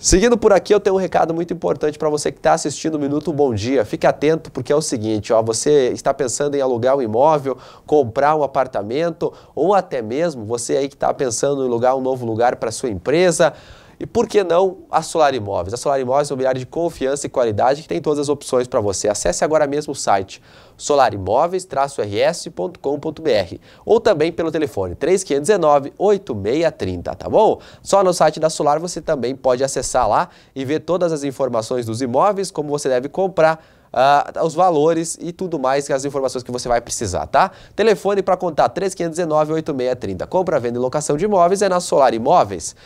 Seguindo por aqui, eu tenho um recado muito importante para você que está assistindo o Minuto Bom Dia. Fique atento porque é o seguinte, ó, você está pensando em alugar um imóvel, comprar um apartamento ou até mesmo você aí que está pensando em alugar um novo lugar para sua empresa, e por que não a Solar Imóveis? A Solar Imóveis é um milhar de confiança e qualidade que tem todas as opções para você. Acesse agora mesmo o site solarimóveis-rs.com.br ou também pelo telefone 3519-8630, tá bom? Só no site da Solar você também pode acessar lá e ver todas as informações dos imóveis, como você deve comprar, Uh, os valores e tudo mais, as informações que você vai precisar, tá? Telefone para contar 3519-8630. Compra, venda e locação de imóveis é na Solar Imóveis.